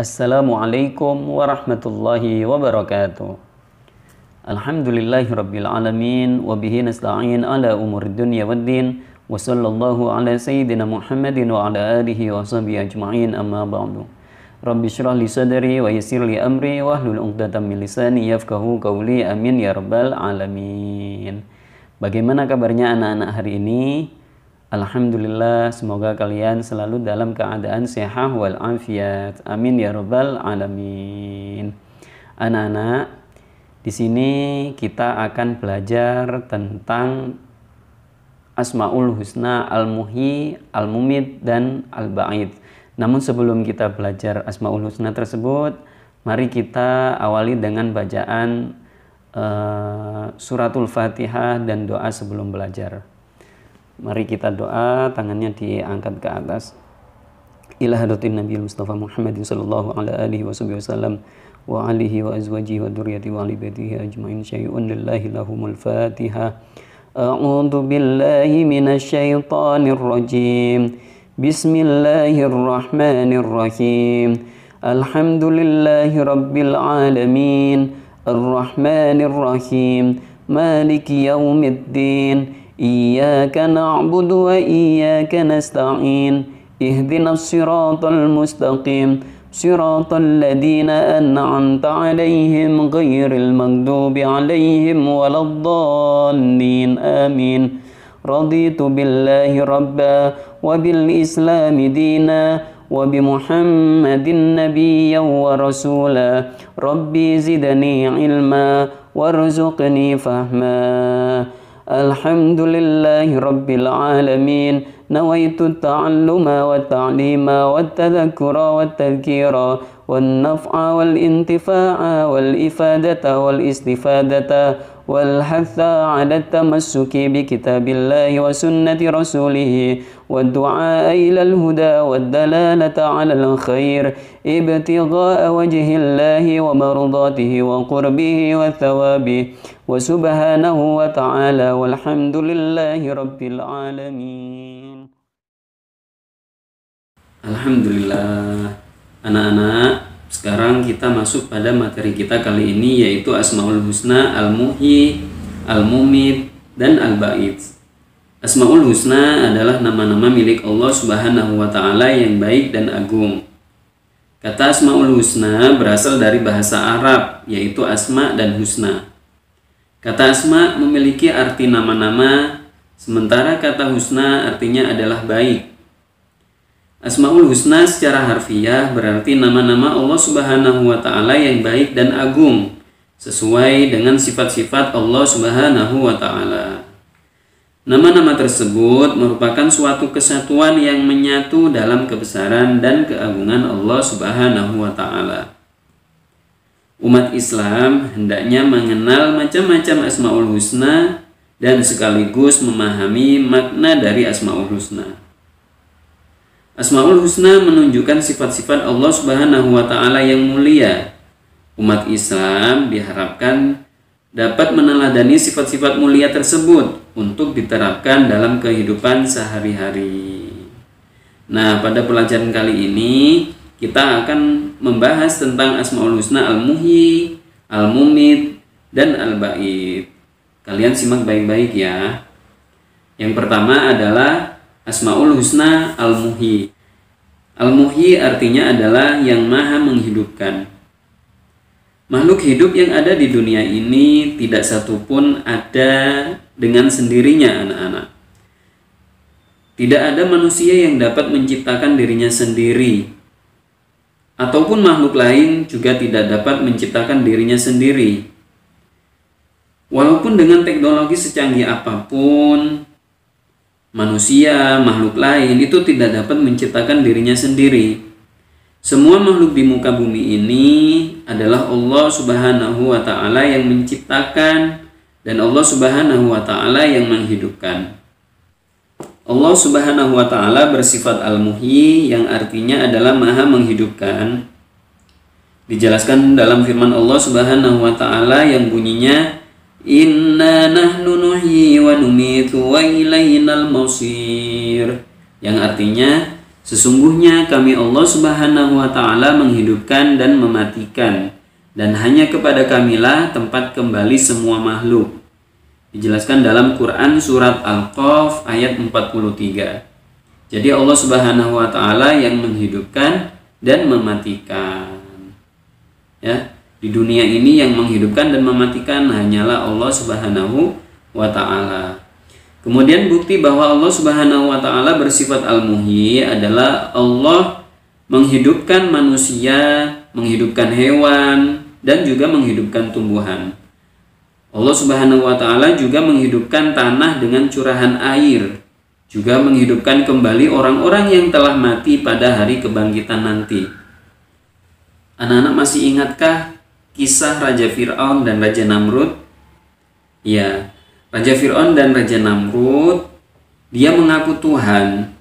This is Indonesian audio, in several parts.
Assalamualaikum warahmatullahi wabarakatuh. Alhamdulillahirabbil alamin wa bihi nasta'in ala umur dunya waddin wa sallallahu ala sayyidina Muhammadin wa ala alihi wa sahbihi ajma'in amma ba'du. Rabbi syrah li sadari wa yasir li amri wa ahlul uqdatan min lisani yafqahu qawli amin ya rabbal alamin. Bagaimana kabarnya anak-anak hari ini? Alhamdulillah, semoga kalian selalu dalam keadaan sehat wal afiat. Amin ya Rabbal alamin. Anak-anak, di sini kita akan belajar tentang Asmaul Husna Al-Muhi, Al-Mumid, dan Al-Ba'id. Namun sebelum kita belajar Asmaul Husna tersebut, mari kita awali dengan bacaan uh, Suratul Fatihah dan doa sebelum belajar. Mari kita doa, tangannya diangkat ke atas. Ila hadratin Nabi Mustafa Muhammadin sallallahu alaihi wasallam wa alihi wa azwajihi wa duriyati wa ali baitihi ajmain syai'un lillahi lahumul fatiha. A'udzu billahi minasy syaithanir rajim. Bismillahirrahmanirrahim. Alhamdulillahi rabbil alamin. Arrahmanirrahim. Maliki yaumiddin. إياك نعبد وإياك نستعين اهدنا الصراط المستقيم صراط الذين أنعمت عليهم غير المغضوب عليهم ولا الضالين آمين رضيت بالله ربا وبالإسلام دينا وبمحمد نبيا ورسولا ربي زدني علما وارزقني فهما الحمد لله رب العالمين نويت التعلم والتعليم والتذكر والتذكير والنفع والانتفاع والإفادة والاستفادة والحث على التمسك بكتاب الله وسنة رسوله والدعاء إلى الهدى والدلالة على الخير ابتغاء وجه الله ومرضاته وقربه وثوابه وسبحانه وتعالى والحمد لله رب العالمين الحمد لله أنا أنا Sekarang kita masuk pada materi kita kali ini yaitu Asmaul Husna, al muhi Al-Mumit, dan Al-Ba'id. Asmaul Husna adalah nama-nama milik Allah Subhanahu wa taala yang baik dan agung. Kata Asmaul Husna berasal dari bahasa Arab yaitu asma dan husna. Kata asma memiliki arti nama-nama, sementara kata husna artinya adalah baik. Asmaul Husna secara harfiah berarti nama-nama Allah Subhanahu wa taala yang baik dan agung sesuai dengan sifat-sifat Allah Subhanahu wa taala. Nama-nama tersebut merupakan suatu kesatuan yang menyatu dalam kebesaran dan keagungan Allah Subhanahu wa taala. Umat Islam hendaknya mengenal macam-macam Asmaul Husna dan sekaligus memahami makna dari Asmaul Husna. Asmaul Husna menunjukkan sifat-sifat Allah Subhanahu wa taala yang mulia. Umat Islam diharapkan dapat meneladani sifat-sifat mulia tersebut untuk diterapkan dalam kehidupan sehari-hari. Nah, pada pelajaran kali ini kita akan membahas tentang Asmaul Husna Al-Muhyi, Al-Mumit, dan al baid Kalian simak baik-baik ya. Yang pertama adalah Asmaul Husna Al-Muhi. Al-Muhi artinya adalah yang maha menghidupkan. Makhluk hidup yang ada di dunia ini tidak satupun ada dengan sendirinya anak-anak. Tidak ada manusia yang dapat menciptakan dirinya sendiri ataupun makhluk lain juga tidak dapat menciptakan dirinya sendiri. Walaupun dengan teknologi secanggih apapun, manusia, makhluk lain itu tidak dapat menciptakan dirinya sendiri. Semua makhluk di muka bumi ini adalah Allah Subhanahu wa taala yang menciptakan dan Allah Subhanahu wa taala yang menghidupkan. Allah Subhanahu wa taala bersifat al muhi yang artinya adalah Maha menghidupkan. Dijelaskan dalam firman Allah Subhanahu wa taala yang bunyinya Inna nahnu nuhyi wa numitu wa Yang artinya, sesungguhnya kami Allah Subhanahu wa taala menghidupkan dan mematikan dan hanya kepada kamilah tempat kembali semua makhluk. Dijelaskan dalam Quran surat Al-Qaf ayat 43. Jadi Allah Subhanahu wa taala yang menghidupkan dan mematikan. Ya, di dunia ini yang menghidupkan dan mematikan hanyalah Allah Subhanahu wa taala. Kemudian bukti bahwa Allah Subhanahu wa taala bersifat Al-Muhyi adalah Allah menghidupkan manusia, menghidupkan hewan dan juga menghidupkan tumbuhan. Allah Subhanahu wa taala juga menghidupkan tanah dengan curahan air, juga menghidupkan kembali orang-orang yang telah mati pada hari kebangkitan nanti. Anak-anak masih ingatkah kisah Raja Fir'aun dan Raja Namrud? Ya, Raja Fir'aun dan Raja Namrud, dia mengaku Tuhan.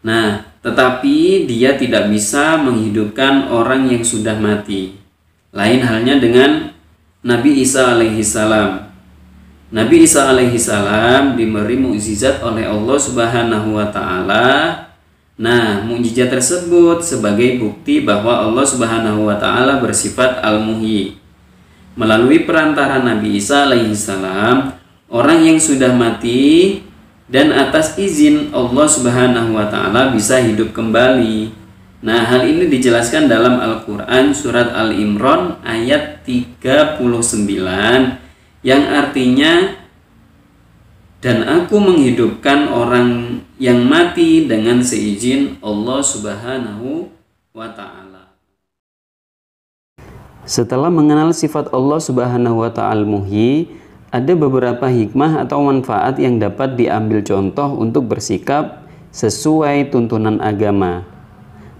Nah, tetapi dia tidak bisa menghidupkan orang yang sudah mati. Lain halnya dengan Nabi Isa alaihi salam. Nabi Isa alaihi salam diberi mukjizat oleh Allah Subhanahu wa taala Nah, mukjizat tersebut sebagai bukti bahwa Allah Subhanahu wa taala bersifat Al-Muhyi. Melalui perantara Nabi Isa alaihi orang yang sudah mati dan atas izin Allah Subhanahu wa taala bisa hidup kembali. Nah, hal ini dijelaskan dalam Al-Qur'an surat Al-Imran ayat 39 yang artinya dan aku menghidupkan orang yang mati dengan seizin Allah Subhanahu wa taala. Setelah mengenal sifat Allah Subhanahu wa taala muhyi, ada beberapa hikmah atau manfaat yang dapat diambil contoh untuk bersikap sesuai tuntunan agama.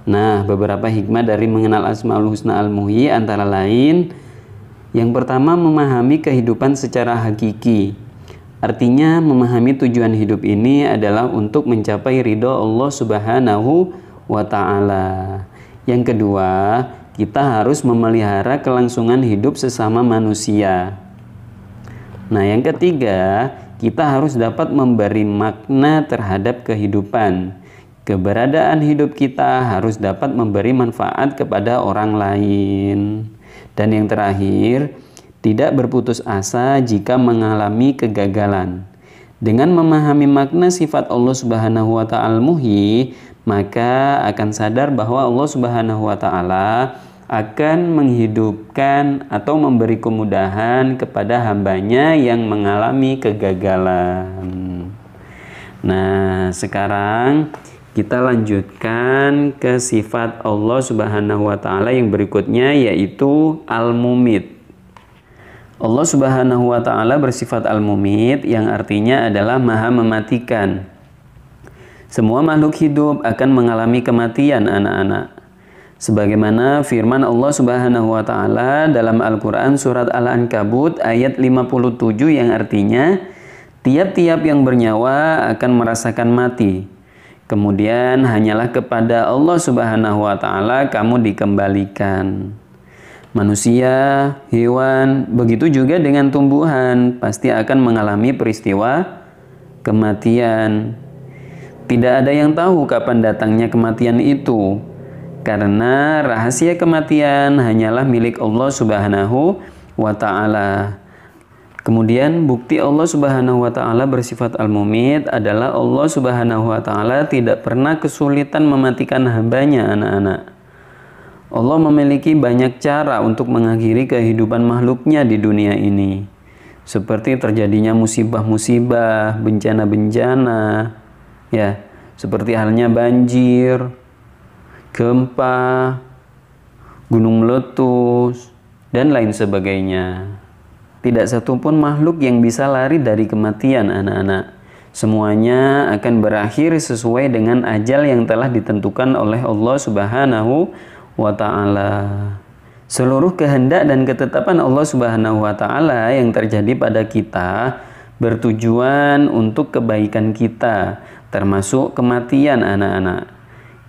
Nah, beberapa hikmah dari mengenal Asmaul Husna Al-Muhyi antara lain yang pertama memahami kehidupan secara hakiki Artinya memahami tujuan hidup ini adalah untuk mencapai ridho Allah Subhanahu wa taala. Yang kedua, kita harus memelihara kelangsungan hidup sesama manusia. Nah, yang ketiga, kita harus dapat memberi makna terhadap kehidupan. Keberadaan hidup kita harus dapat memberi manfaat kepada orang lain. Dan yang terakhir, tidak berputus asa jika mengalami kegagalan. Dengan memahami makna sifat Allah Subhanahu wa taala muhyi, maka akan sadar bahwa Allah Subhanahu wa taala akan menghidupkan atau memberi kemudahan kepada hambanya yang mengalami kegagalan. Nah, sekarang kita lanjutkan ke sifat Allah Subhanahu wa taala yang berikutnya yaitu al-mumit. Allah Subhanahu wa taala bersifat al-mumit yang artinya adalah maha mematikan. Semua makhluk hidup akan mengalami kematian anak-anak. Sebagaimana firman Allah Subhanahu wa taala dalam Al-Qur'an surat Al-Ankabut ayat 57 yang artinya tiap-tiap yang bernyawa akan merasakan mati. Kemudian hanyalah kepada Allah Subhanahu wa taala kamu dikembalikan manusia, hewan, begitu juga dengan tumbuhan pasti akan mengalami peristiwa kematian. Tidak ada yang tahu kapan datangnya kematian itu karena rahasia kematian hanyalah milik Allah Subhanahu wa taala. Kemudian bukti Allah Subhanahu wa taala bersifat al-mumit adalah Allah Subhanahu wa taala tidak pernah kesulitan mematikan hambanya anak-anak. Allah memiliki banyak cara untuk mengakhiri kehidupan makhluknya di dunia ini, seperti terjadinya musibah-musibah, bencana-bencana, ya, seperti halnya banjir, gempa, gunung meletus, dan lain sebagainya. Tidak satupun makhluk yang bisa lari dari kematian anak-anak. Semuanya akan berakhir sesuai dengan ajal yang telah ditentukan oleh Allah Subhanahu wa taala. Seluruh kehendak dan ketetapan Allah Subhanahu wa taala yang terjadi pada kita bertujuan untuk kebaikan kita, termasuk kematian anak-anak.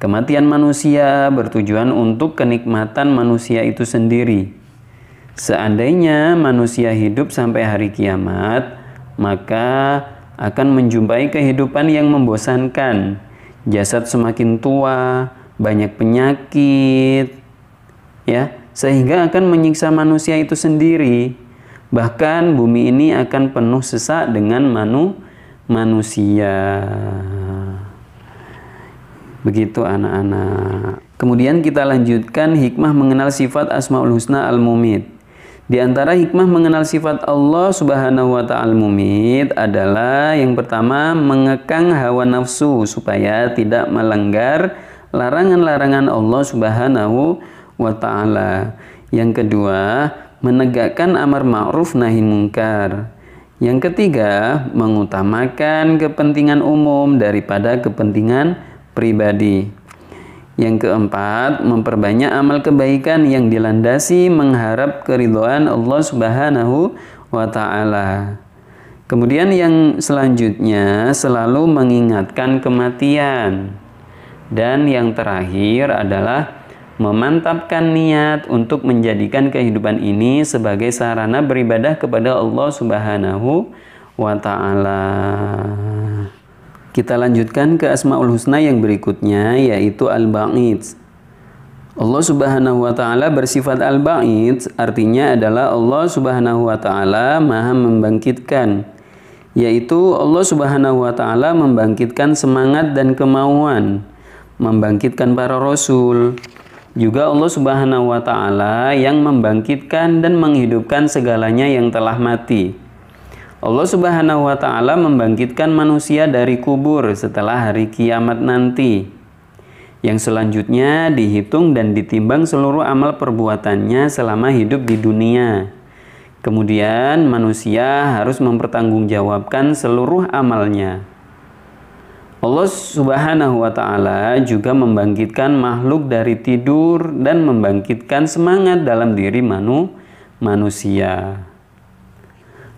Kematian manusia bertujuan untuk kenikmatan manusia itu sendiri. Seandainya manusia hidup sampai hari kiamat, maka akan menjumpai kehidupan yang membosankan. Jasad semakin tua, banyak penyakit ya sehingga akan menyiksa manusia itu sendiri bahkan bumi ini akan penuh sesak dengan manu manusia begitu anak-anak kemudian kita lanjutkan hikmah mengenal sifat asmaul husna al mumit di antara hikmah mengenal sifat Allah Subhanahu wa taala mumit adalah yang pertama mengekang hawa nafsu supaya tidak melanggar larangan-larangan Allah Subhanahu wa taala. Yang kedua, menegakkan amar ma'ruf nahi mungkar. Yang ketiga, mengutamakan kepentingan umum daripada kepentingan pribadi. Yang keempat, memperbanyak amal kebaikan yang dilandasi mengharap keridhaan Allah Subhanahu wa taala. Kemudian yang selanjutnya selalu mengingatkan kematian. Dan yang terakhir adalah memantapkan niat untuk menjadikan kehidupan ini sebagai sarana beribadah kepada Allah Subhanahu wa taala. Kita lanjutkan ke Asmaul Husna yang berikutnya yaitu Al-Ba'id. Allah Subhanahu wa taala bersifat Al-Ba'id artinya adalah Allah Subhanahu wa taala Maha membangkitkan yaitu Allah Subhanahu wa taala membangkitkan semangat dan kemauan membangkitkan para rasul. Juga Allah Subhanahu wa taala yang membangkitkan dan menghidupkan segalanya yang telah mati. Allah Subhanahu wa taala membangkitkan manusia dari kubur setelah hari kiamat nanti. Yang selanjutnya dihitung dan ditimbang seluruh amal perbuatannya selama hidup di dunia. Kemudian manusia harus mempertanggungjawabkan seluruh amalnya. Allah Subhanahu wa taala juga membangkitkan makhluk dari tidur dan membangkitkan semangat dalam diri manu, manusia.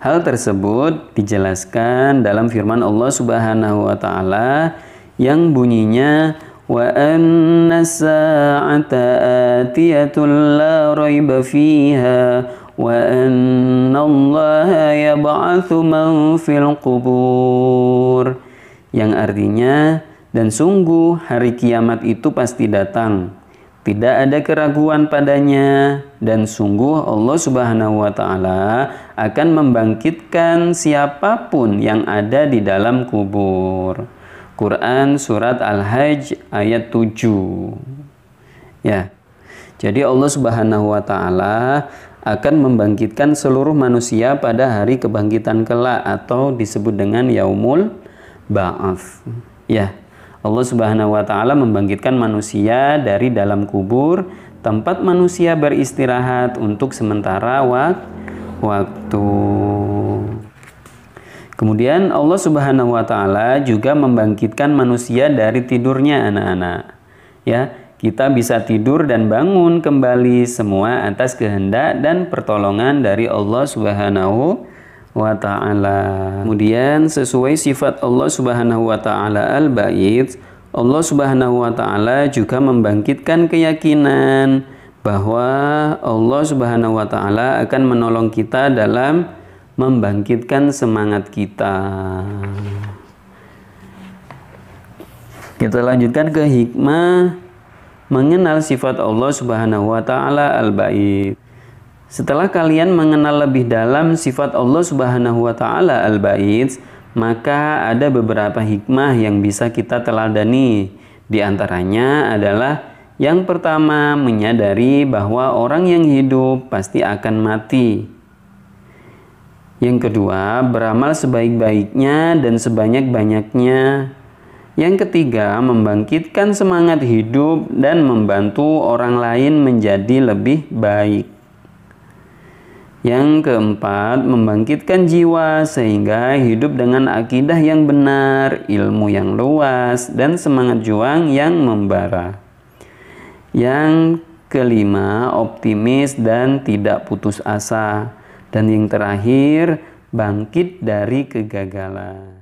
Hal tersebut dijelaskan dalam firman Allah Subhanahu wa taala yang bunyinya wa anna sa'ata atiyatul la rayba fiha wa anna Allah yab'atsu man fil qubur yang artinya dan sungguh hari kiamat itu pasti datang. Tidak ada keraguan padanya dan sungguh Allah Subhanahu wa taala akan membangkitkan siapapun yang ada di dalam kubur. Quran surat Al-Hajj ayat 7. Ya. Jadi Allah Subhanahu wa taala akan membangkitkan seluruh manusia pada hari kebangkitan kelak atau disebut dengan yaumul Ba'af, Ya, Allah Subhanahu wa taala membangkitkan manusia dari dalam kubur, tempat manusia beristirahat untuk sementara wak waktu. Kemudian Allah Subhanahu wa taala juga membangkitkan manusia dari tidurnya anak-anak. Ya, kita bisa tidur dan bangun kembali semua atas kehendak dan pertolongan dari Allah Subhanahu wa taala. Kemudian sesuai sifat Allah Subhanahu wa taala al-bait, Allah Subhanahu wa taala juga membangkitkan keyakinan bahwa Allah Subhanahu wa taala akan menolong kita dalam membangkitkan semangat kita. Kita lanjutkan ke hikmah mengenal sifat Allah Subhanahu wa taala al-bait. Setelah kalian mengenal lebih dalam sifat Allah Subhanahu wa taala al-bait, maka ada beberapa hikmah yang bisa kita teladani. Di antaranya adalah yang pertama, menyadari bahwa orang yang hidup pasti akan mati. Yang kedua, beramal sebaik-baiknya dan sebanyak-banyaknya. Yang ketiga, membangkitkan semangat hidup dan membantu orang lain menjadi lebih baik. Yang keempat, membangkitkan jiwa sehingga hidup dengan akidah yang benar, ilmu yang luas, dan semangat juang yang membara. Yang kelima, optimis dan tidak putus asa. Dan yang terakhir, bangkit dari kegagalan.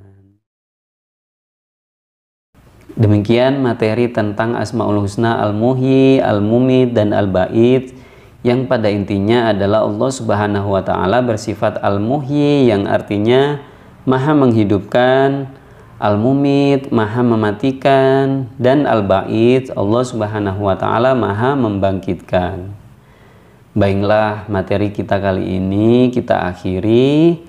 Demikian materi tentang Asmaul Husna al muhi Al-Mumit, dan Al-Ba'id yang pada intinya adalah Allah Subhanahu wa taala bersifat al-muhyi yang artinya maha menghidupkan, al-mumit maha mematikan dan al-ba'id Allah Subhanahu wa taala maha membangkitkan. Baiklah, materi kita kali ini kita akhiri.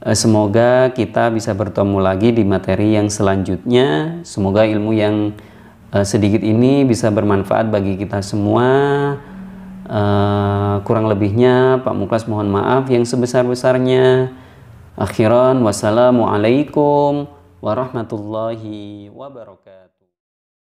Eh, semoga kita bisa bertemu lagi di materi yang selanjutnya. Semoga ilmu yang eh, sedikit ini bisa bermanfaat bagi kita semua Uh, kurang lebihnya Pak Muklas mohon maaf yang sebesar-besarnya. Akhiran wassalamualaikum warahmatullahi wabarakatuh.